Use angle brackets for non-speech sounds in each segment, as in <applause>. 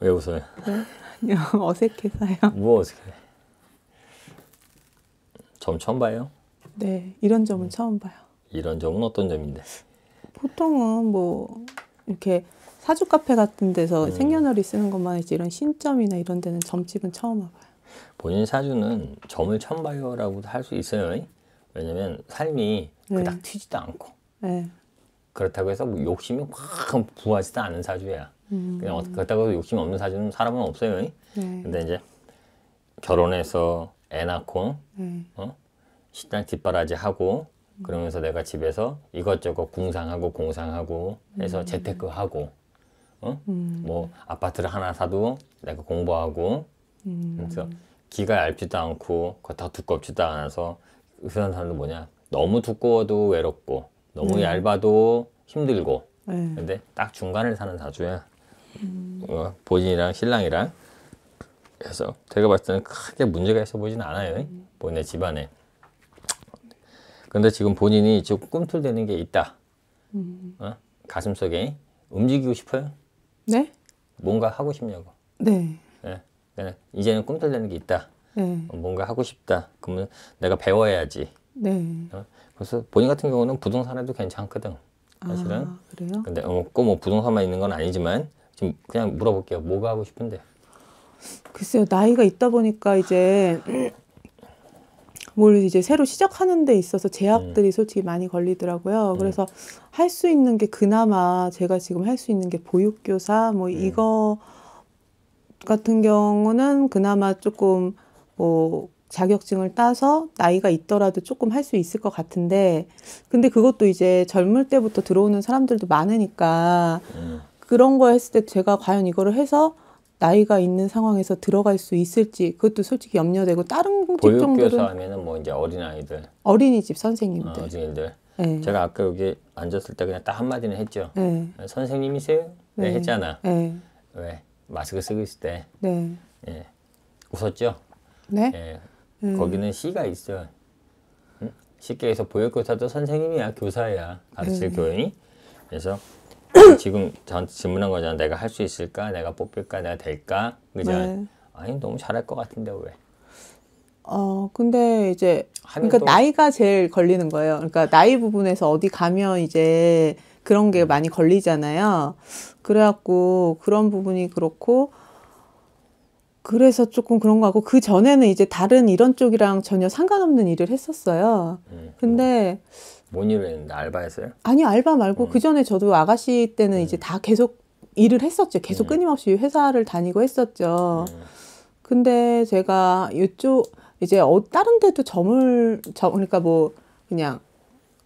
왜 웃어요? 네? 아니요 어색해서요. 뭐 어색해? 점 처음 봐요? 네 이런 점은 처음 봐요. 이런 점은 어떤 점인데? 보통은 뭐 이렇게 사주 카페 같은 데서 음. 생년월일 쓰는 것만 있지 이런 신점이나 이런 데는 점집은 처음 와봐요. 본인 사주는 점을 처음 봐요라고도 할 수 있어요. 왜냐면 삶이 네. 그닥 튀지도 않고 네. 그렇다고 해서 뭐 욕심이 확 부하지도 않은 사주야. 음. 그냥 어, 그렇다고 욕심 없는 사람, 사람은 없어요. 네. 근데 이제 결혼해서 애 낳고 네. 어? 식당 뒷바라지 하고 그러면서 내가 집에서 이것저것 공상하고 공상하고 해서 음. 재테크하고 어? 음. 뭐 아파트를 하나 사도 내가 공부하고 음. 그래서 기가 얇지도 않고 그다 두껍지도 않아서 그런 사람도 뭐냐 너무 두꺼워도 외롭고 너무 네. 얇아도 힘들고 네. 근데 딱 중간을 사는 사주야 어, 본인이랑 신랑이랑 해서 제가 봤을 때는 크게 문제가 있어 보이진 않아요. 본인 뭐 집안에. 근데 지금 본인이 조금 꿈틀대는 게 있다. 음. 어? 가슴 속에 움직이고 싶어요? 네? 뭔가 하고 싶냐고. 네. 네. 이제는 꿈틀대는 게 있다. 네. 어, 뭔가 하고 싶다. 그러면 내가 배워야지. 네. 어? 그래서 본인 같은 경우는 부동산에도 괜찮거든. 사실은. 아, 그래요? 근데 어, 꼭뭐 부동산만 있는 건 아니지만 지금 그냥 물어볼게요. 뭐가 하고 싶은데? 글쎄요. 나이가 있다 보니까 이제 뭘 이제 새로 시작하는 데 있어서 제약들이 음. 솔직히 많이 걸리더라고요. 음. 그래서 할 수 있는 게 그나마 제가 지금 할 수 있는 게 보육교사 뭐 음. 이거 같은 경우는 그나마 조금 뭐 자격증을 따서 나이가 있더라도 조금 할 수 있을 것 같은데 근데 그것도 이제 젊을 때부터 들어오는 사람들도 많으니까 음. 그런 거 했을 때 제가 과연 이거를 해서 나이가 있는 상황에서 들어갈 수 있을지 그것도 솔직히 염려되고 다른 보육교사 하면은 뭐 이제 어린 아이들 어린이집 선생님들 어, 어린이들 네. 제가 아까 여기 앉았을 때 그냥 딱 한마디는 했죠 네. 선생님이세요 네, 네. 했잖아 네. 왜 마스크 쓰고 있을 때 네. 예. 웃었죠 네 예. 음. 거기는 시가 있어 응? 쉽게 해서 보육교사도 선생님이야 교사야 가르칠 교인이 그래서 아, 지금 전 질문한 거잖아. 내가 할 수 있을까? 내가 뽑힐까? 내가 될까? 그죠? 네. 아니 너무 잘할 것 같은데 왜? 어 근데 이제 그러니까 또... 나이가 제일 걸리는 거예요. 그러니까 나이 부분에서 어디 가면 이제 그런 게 음. 많이 걸리잖아요. 그래갖고 그런 부분이 그렇고 그래서 조금 그런 거 하고 그 전에는 이제 다른 이런 쪽이랑 전혀 상관없는 일을 했었어요. 음, 근데 음. 뭔 일을 했는데 알바했어요? 아니 알바 말고 음. 그 전에 저도 아가씨 때는 음. 이제 다 계속 일을 했었죠. 계속 음. 끊임없이 회사를 다니고 했었죠. 근데 제가 이쪽 이제 어, 다른 데도 점을 점 그러니까 뭐 그냥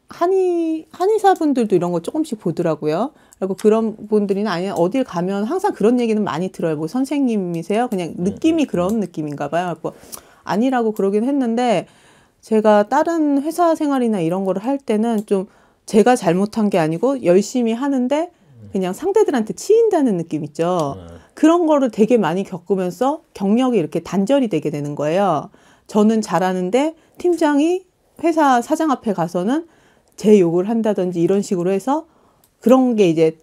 한의 한의사분들도 이런 거 조금씩 보더라고요. 그리고 그런 분들이나 아니면 어딜 가면 항상 그런 얘기는 많이 들어요. 뭐 선생님이세요? 그냥 네, 느낌이 네. 그런 느낌인가 봐요. 그래서 아니라고 그러긴 했는데 제가 다른 회사 생활이나 이런 거를 할 때는 좀 제가 잘못한 게 아니고 열심히 하는데 그냥 상대들한테 치인다는 느낌 있죠. 네. 그런 거를 되게 많이 겪으면서 경력이 이렇게 단절이 되게 되는 거예요. 저는 잘하는데 팀장이 회사 사장 앞에 가서는 제 욕을 한다든지 이런 식으로 해서 그런 게 이제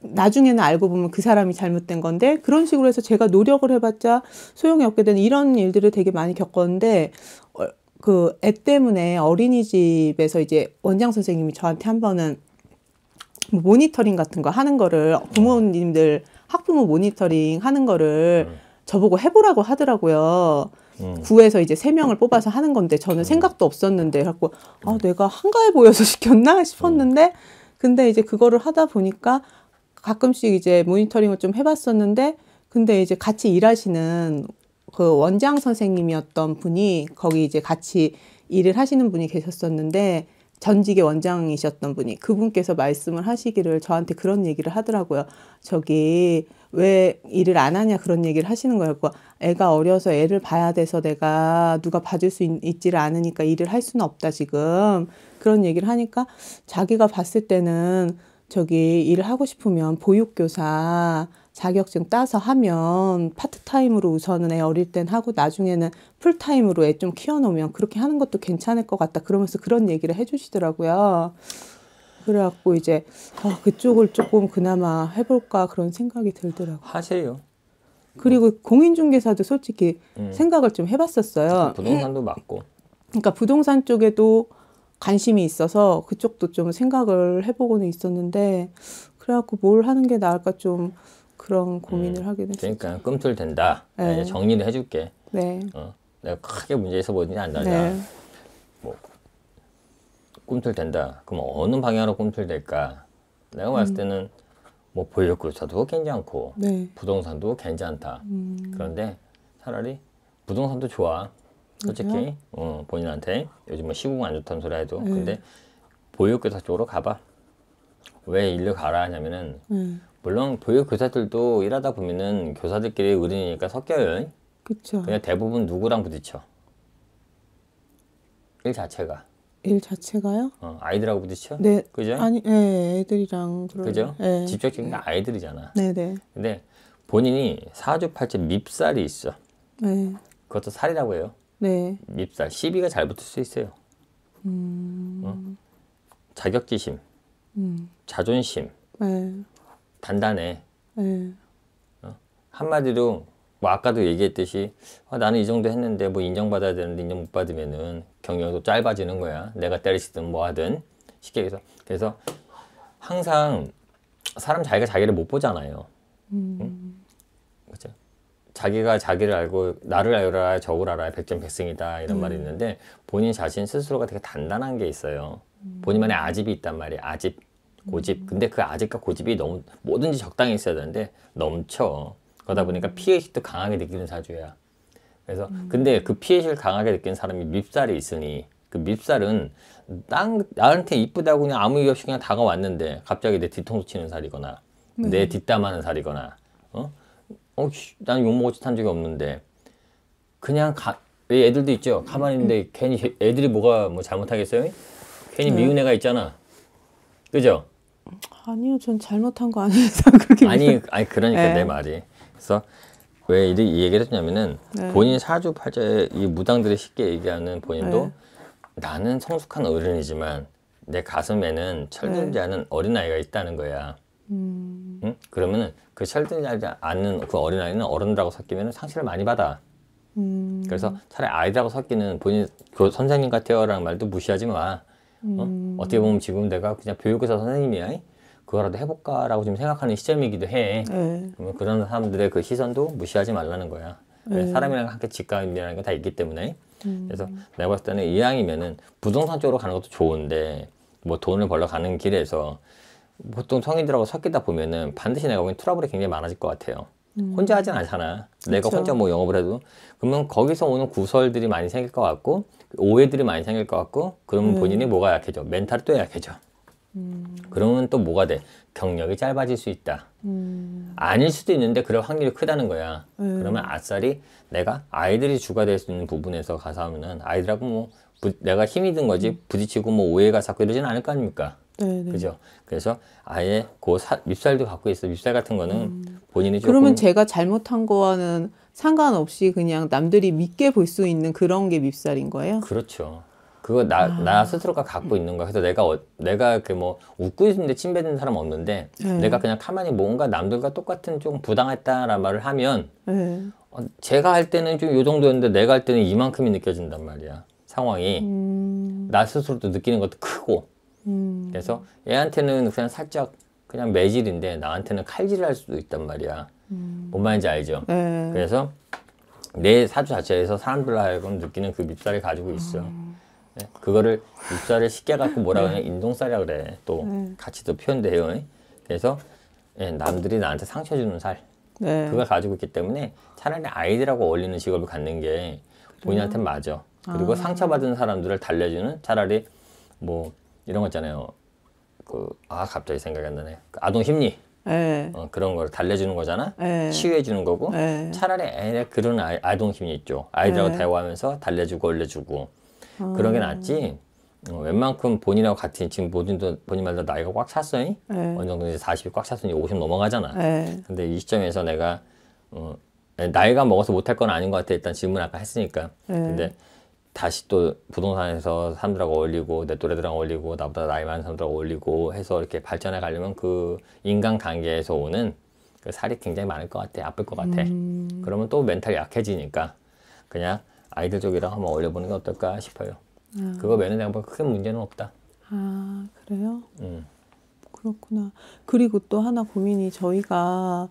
나중에는 알고 보면 그 사람이 잘못된 건데 그런 식으로 해서 제가 노력을 해봤자 소용이 없게 된 이런 일들을 되게 많이 겪었는데 어, 그애 때문에 어린이집에서 이제 원장 선생님이 저한테 한 번은 뭐 모니터링 같은 거 하는 거를 부모님들 학부모 모니터링 하는 거를 네. 저보고 해보라고 하더라고요. 구에서 이제 세 명을 뽑아서 하는 건데 저는 음. 생각도 없었는데 갖고 아 내가 한가해 보여서 시켰나 <laughs> 싶었는데 근데 이제 그거를 하다 보니까 가끔씩 이제 모니터링을 좀 해봤었는데 근데 이제 같이 일하시는 그 원장 선생님이었던 분이 거기 이제 같이 일을 하시는 분이 계셨었는데 전직의 원장이셨던 분이 그분께서 말씀을 하시기를 저한테 그런 얘기를 하더라고요. 저기 왜 일을 안 하냐 그런 얘기를 하시는 거예요. 애가 어려서 애를 봐야 돼서 내가 누가 봐줄 수 있, 지를 않으니까 일을 할 수는 없다 지금 그런 얘기를 하니까 자기가 봤을 때는 저기 일을 하고 싶으면 보육교사 자격증 따서 하면 파트타임으로 우선은 애 어릴 땐 하고 나중에는 풀타임으로 애 좀 키워놓으면 그렇게 하는 것도 괜찮을 것 같다 그러면서 그런 얘기를 해주시더라고요. 그래갖고 이제 아, 그쪽을 조금 그나마 해볼까 그런 생각이 들더라고요. 하세요. 그리고 공인중개사도 솔직히 음. 생각을 좀 해봤었어요. 부동산도 맞고. 그러니까 부동산 쪽에도 관심이 있어서 그쪽도 좀 생각을 해보고는 있었는데 그래갖고 뭘 하는 게 나을까 좀 그런 고민을 음, 하게 됐어요. 그러니까 꿈틀댄다. 네. 정리를 해줄게. 네. 어, 내가 크게 문제에서 뭐든지 안다 네. 뭐 꿈틀댄다. 그럼 어느 방향으로 꿈틀댈까? 내가 봤을 음. 때는 뭐 보유고차도 괜찮고 네. 부동산도 괜찮다. 음. 그런데 차라리 부동산도 좋아. 솔직히 그렇죠. 어, 본인한테 요즘은 시국 안 좋다는 소리 해도 네. 근데 보육교사 쪽으로 가봐 왜 일로 가라 하냐면은 네. 물론 보육교사들도 일하다 보면은 교사들끼리 의리니까 섞여요 그쵸. 그냥 대부분 누구랑 부딪혀 일 자체가 일 자체가요? 어, 아이들하고 부딪혀? 네. 그죠? 아니, 예, 예. 네, 애들이랑 그런. 그죠? 네. 직접적인 건 아이들이잖아. 네네. 근데 본인이 사주팔자 밉살이 있어. 네. 그것도 살이라고 해요. 네. 밉살. 시비가 잘 붙을 수 있어요. 음. 응? 어? 자격지심. 음. 자존심. 네. 단단해. 네. 어? 한마디로 뭐 아까도 얘기했듯이 아, 나는 이 정도 했는데 뭐 인정받아야 되는데 인정 못 받으면은 경력도 짧아지는 거야. 내가 때리시든 뭐 하든 쉽게 얘기해서 그래서 항상 사람 자기가 자기를 못 보잖아요. 음. 그죠 자기가 자기를 알고 나를 알아라 적을 알아야 백전백승이다 이런 음. 말이 있는데 본인 자신 스스로가 되게 단단한 게 있어요. 음. 본인만의 아집이 있단 말이에요. 아집, 고집. 음. 근데 그 아집과 고집이 너무 뭐든지 적당히 있어야 되는데 넘쳐. 그러다 음. 보니까 피해식도 강하게 느끼는 사주야. 그래서 음. 근데 그 피해실 강하게 느낀 사람이 밉살이 있으니 그 밉살은 난, 나한테 이쁘다고 그냥 아무 이유 없이 그냥 다가왔는데 갑자기 내 뒤통수 치는 살이거나 네. 내 뒷담하는 살이거나 어? 어, 난 욕먹었지 탄 적이 없는데 그냥 가, 애들도 있죠 가만히 있는데 괜히 애들이 뭐가 뭐 잘못하겠어요? 괜히 네. 미운 애가 있잖아 그죠? 아니요 전 잘못한 거 아니에요 <laughs> 그렇게 아니 아니 그러니까 네. 내 말이 그래서 왜이리 얘기를 했냐면은 네. 본인 사주팔자에 이 무당들이 쉽게 얘기하는 본인도 네. 나는 성숙한 어른이지만 내 가슴에는 철든지 않은 네. 어린아이가 있다는 거야. 음. 응? 그러면은 그 철든지 않는그 어린아이는 어른이라고 섞이면 상실을 많이 받아. 음. 그래서 차라리 아이라고 섞이는 본인 그 선생님 같아요라는 말도 무시하지 마. 어? 음. 어떻게 보면 지금 내가 그냥 교육교사 선생님이야. 그거라도 해볼까라고 지금 생각하는 시점이기도 해. 네. 그러면 그런 사람들의 그 시선도 무시하지 말라는 거야. 네. 사람이랑 함께 직감이라는 게 다 있기 때문에. 음. 그래서 내가 봤을 때는 이왕이면은 부동산 쪽으로 가는 것도 좋은데 뭐 돈을 벌러 가는 길에서 보통 성인들하고 섞이다 보면은 반드시 내가 보기엔 트러블이 굉장히 많아질 것 같아요. 음. 혼자 하진 않잖아. 내가 그렇죠. 혼자 뭐 영업을 해도 그러면 거기서 오는 구설들이 많이 생길 것 같고 오해들이 많이 생길 것 같고 그러면 네. 본인이 뭐가 약해져? 멘탈이 또 약해져. 음. 그러면 또 뭐가 돼? 경력이 짧아질 수 있다. 음. 아닐 수도 있는데 그럴 확률이 크다는 거야. 음. 그러면 아싸리 내가 아이들이 주가 될 수 있는 부분에서 가서 하면은 아이들하고 뭐 부, 내가 힘이 든 거지 음. 부딪히고 뭐 오해가 자꾸 이러진 않을 거 아닙니까? 네네. 네. 그죠? 그래서 아예 그 사, 밉살도 갖고 있어. 밉살 같은 거는 음. 본인이 조금 그러면 제가 잘못한 거와는 상관없이 그냥 남들이 믿게 볼 수 있는 그런 게 밉살인 거예요? 그렇죠. 그거 나, 아. 나 스스로가 갖고 있는 거야. 그래서 내가, 어, 내가 그 뭐 웃고 있는데 침 뱉는 사람 없는데 네. 내가 그냥 가만히 뭔가 남들과 똑같은 좀 부당했다라는 말을 하면 네. 어, 제가 할 때는 좀 요 정도였는데 내가 할 때는 이만큼이 느껴진단 말이야. 상황이. 음. 나 스스로도 느끼는 것도 크고. 음. 그래서 애한테는 그냥 살짝 그냥 매질인데 나한테는 칼질을 할 수도 있단 말이야. 음. 뭔 말인지 알죠? 네. 그래서 내 사주 자체에서 사람들로 하여금 느끼는 그밑살을 가지고 있어. 음. 네, 그거를 육살을 쉽게 갖고 뭐라 그러냐 인동살이라 그래. 또같이또 네. 표현돼요. 그래서 예, 남들이 나한테 상처 주는 살. 네. 그걸 가지고 있기 때문에 차라리 아이들하고 어울리는 직업을 갖는 게 본인한테 맞아. 그리고 아. 상처받은 사람들을 달래주는 차라리 뭐 이런 거 있잖아요. 그 아 갑자기 생각이 안 나네. 그 아동 심리. 네. 어, 그런 걸 달래주는 거잖아. 네. 치유해주는 거고 네. 차라리 애들 그런 아이, 아동 심이 있죠. 아이들하고 대화하면서 달래주고 올려주고 음. 그런 게 아. 낫지 어, 웬만큼 본인하고 같은 지금 본인도 본인 말로 대 나이가 꽉 찼어니 네. 어느 정도 이제 40이 꽉 찼으니 50 넘어가잖아. 에 네. 근데 이 시점에서 내가 어, 나이가 먹어서 못할 건 아닌 것 같아. 일단 질문 아까 했으니까. 에 네. 근데 다시 또 부동산에서 사람들하고 어울리고 내 또래들하고 어울리고 나보다 나이 많은 사람들하고 어울리고 해서 이렇게 발전해 가려면 그 인간 관계에서 오는 그 살이 굉장히 많을 것 같아. 아플 것 같아. 음. 그러면 또 멘탈이 약해지니까 그냥 아이들 쪽이랑 한번 올려보는 게 어떨까 싶어요. 아. 그거 외에는 내가 큰 문제는 없다. 아 그래요? 음. 그렇구나. 그리고 또 하나 고민이 저희가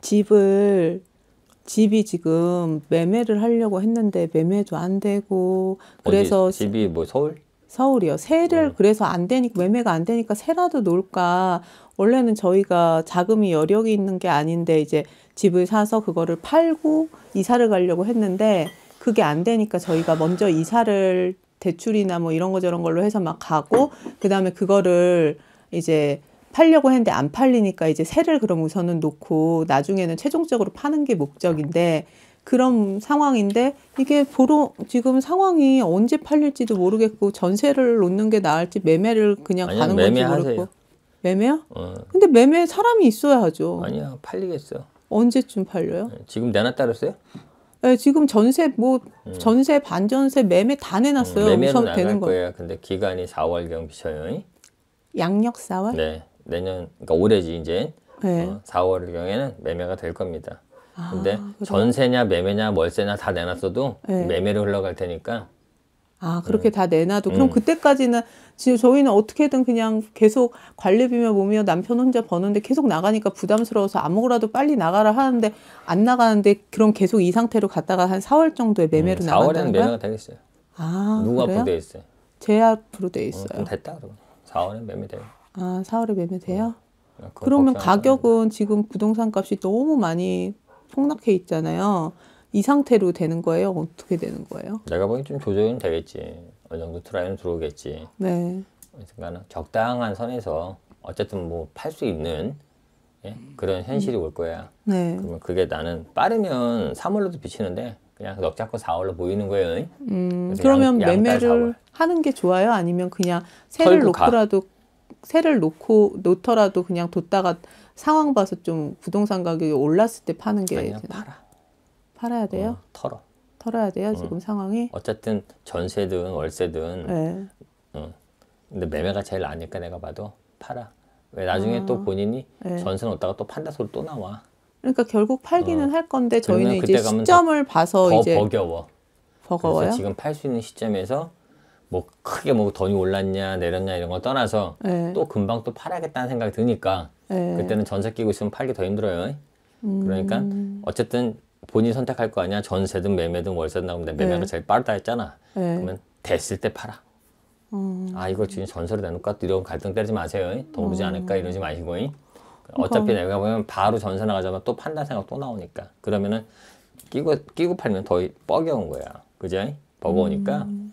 집을 집이 지금 매매를 하려고 했는데 매매도 안 되고 그래서 집이 뭐 서울? 서울이요. 세를 음. 그래서 안 되니까 매매가 안 되니까 세라도 놓을까. 원래는 저희가 자금이 여력이 있는 게 아닌데 이제 집을 사서 그거를 팔고 이사를 가려고 했는데 그게 안 되니까 저희가 먼저 이사를 대출이나 뭐 이런 거 저런 걸로 해서 막 가고 그다음에 그거를 이제 팔려고 했는데 안 팔리니까 이제 세를 그럼 우선은 놓고 나중에는 최종적으로 파는 게 목적인데 그런 상황인데 이게 보러 지금 상황이 언제 팔릴지도 모르겠고 전세를 놓는 게 나을지 매매를 그냥 아니요, 가는 매매 건지 모르고 매매요? 어. 근데 매매 사람이 있어야 하죠. 아니요 팔리겠어 언제쯤 팔려요? 지금 내놨다 그랬어요? 네, 지금 전세 뭐 음. 전세 반전세 매매 다 음, 내놨어요. 음, 매매로 나갈 되는 거예요. 근데 기간이 4월경 비셔요. 양력 4월? 네, 내년 그러니까 올해지 이제 네. 어, 4월경에는 매매가 될 겁니다. 아, 근데 아, 전세냐 매매냐 월세냐 다 내놨어도 네. 매매로 흘러갈 테니까 아 네. 그렇게 네. 다 내놔도 그럼 네. 그때까지는 지금 저희는 어떻게든 그냥 계속 관리비며 보이며 남편 혼자 버는데 계속 나가니까 부담스러워서 아무거라도 빨리 나가라 하는데 안 나가는데 그럼 계속 이 상태로 갔다가 한 4월 정도에 매매로 음, 네, 나가다는 거야? 4월에는 매매가 되겠어요. 아 누가 그래요? 돼 어, 있어요? 제 앞으로 돼 있어요. 음, 됐다 그럼 4월에 매매돼요. 아 4월에 매매돼요? 음, 그러면 가격은 지금 부동산 값이 너무 많이 폭락해 있잖아요. 이 상태로 되는 거예요? 어떻게 되는 거예요? 내가 보기엔 좀 조절은 되겠지. 어느 정도 트라이는 들어오겠지. 네. 그러니까 적당한 선에서 어쨌든 뭐 팔 수 있는 예? 그런 현실이 올 거야. 네. 그러면 그게 나는 빠르면 3월로도 비치는데 그냥 넉 잡고 4월로 보이는 거예요. 음, 그러면 양, 매매를 하는 게 좋아요? 아니면 그냥 새를 놓고라도 가. 를 놓고 놓더라도 그냥 뒀다가 상황 봐서 좀 부동산 가격이 올랐을 때 파는 게 아니야, 팔아. 팔아야 돼요? 어, 털어. 털어야 돼요 어. 지금 상황이? 어쨌든 전세든 월세든. 네. 어. 근데 매매가 제일 아니까 내가 봐도 팔아. 왜 나중에 아. 또 본인이 네. 전세 는 놓다가 또 판다 소리 또 나와. 그러니까 결국 팔기는 어. 할 건데 저희는 이제 시점을 봐서 더 이제 버겨워 버거워요? 그래서 지금 팔 수 있는 시점에서 뭐 크게 뭐 돈이 올랐냐 내렸냐 이런 거 떠나서 네. 또 금방 또 팔아야겠다는 생각이 드니까 네. 그때는 전세 끼고 있으면 팔기 더 힘들어요. 음. 그러니까 어쨌든 본인 선택할 거 아니야. 전세든 매매든 월세든 나오면 매매가 네. 제일 빠르다 했잖아. 네. 그러면 됐을 때 팔아. 음. 아 이거 지금 전세로 내놓을까? 이런 갈등 때리지 마세요. 더오지 음. 않을까 이러지 마시고. 그러니까 어차피 그럼. 내가 보면 바로 전세 나가자마또 판단 생각 또 나오니까. 그러면은 끼고 끼고 팔면 더 뻐겨운 거야. 그제? 버거우니까. 음.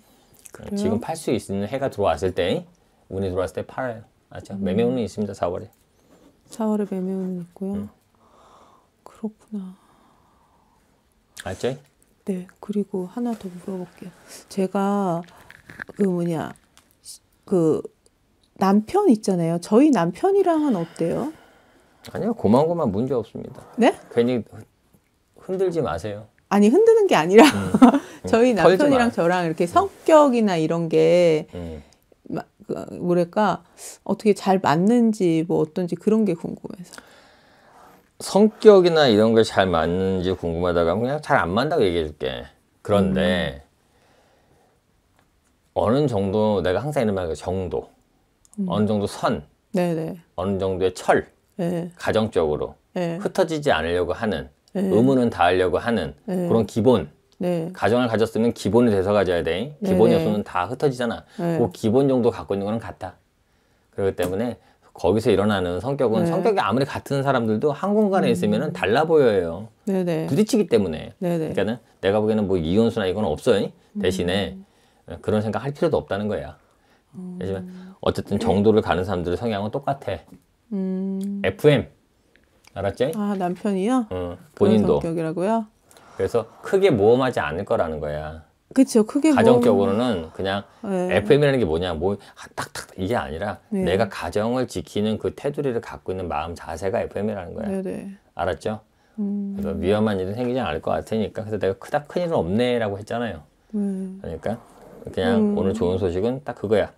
지금 팔 수 있는 해가 들어왔을 때 운이 들어왔을 때 팔아요. 아죠? 음. 매매운이 있습니다. 4월에. 4월에 매매운이 있고요. 음. 그렇구나. 알지? 네. 그리고 하나 더 물어볼게요. 제가 그 뭐냐 그 남편 있잖아요. 저희 남편이랑은 어때요? 아니요. 고만고만 문제 없습니다. 네? 괜히 흔들지 마세요. 아니 흔드는 게 아니라 음. <laughs> 음. 저희 남편이랑 저랑 이렇게 음. 성격이나 이런 게 음. 그 뭐랄까 어떻게 잘 맞는지 뭐 어떤지 그런 게 궁금해서. 성격이나 이런 게 잘 맞는지 궁금하다가 그냥 잘 안 맞는다고 얘기해 줄게. 그런데 음. 어느 정도 내가 항상 이런 말을 정도 음. 어느 정도 선 네네. 어느 정도의 철 네. 가정적으로 네. 흩어지지 않으려고 하는 네. 예. 의무는 다하려고 하는 그런 기본 네. 가정을 가졌으면 기본이 돼서 가져야 돼 기본 요소는 네. 다 흩어지잖아 그 기본 정도 갖고 있는 거는 같아 그렇기 때문에 거기서 일어나는 성격은 네. 성격이 아무리 같은 사람들도 한 공간에 음. 있으면 달라 보여요. 네네. 부딪히기 때문에. 네네. 그러니까는 내가 보기에는 뭐 이혼수나 이건 없어요. 음. 대신에 그런 생각 할 필요도 없다는 거야. 음. 어쨌든 정도를 가는 사람들의 성향은 똑같아. FM 음. 알았지? 아 남편이요? 응. 어, 본인도. 성격이라고요? 그래서 크게 모험하지 않을 거라는 거야. 그렇죠. 크게 뭐. 가정적으로는 뭐... 그냥 네. FM이라는 게 뭐냐, 뭐 딱딱 아, 이게 아니라 네. 내가 가정을 지키는 그 테두리를 갖고 있는 마음 자세가 FM이라는 거야. 네네. 알았죠? 음... 그래서 위험한 일은 생기지 않을 것 같으니까 그래서 내가 크다 큰 일은 없네라고 했잖아요. 음... 그러니까 그냥 음... 오늘 좋은 소식은 딱 그거야.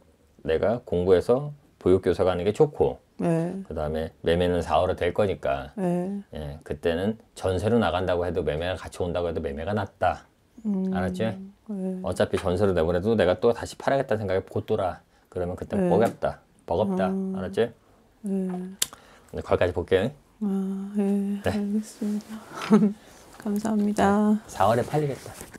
내가 공부해서 보육교사가 하는 게 좋고 네. 그다음에 매매는 4월에 될 거니까 네. 예, 그때는 전세로 나간다고 해도 매매가 같이 온다고 해도 매매가 낫다. 음. 알았죠 네. 어차피 전세로 내보내도 내가 또 다시 팔아야겠다는 생각이 보돌아 그러면 그때 네. 버겁다 버겁다 아. 알았지? 네. 거기까지 볼게 아, 예, 네. 알겠습니다 <laughs> 감사합니다 4월에 팔리겠다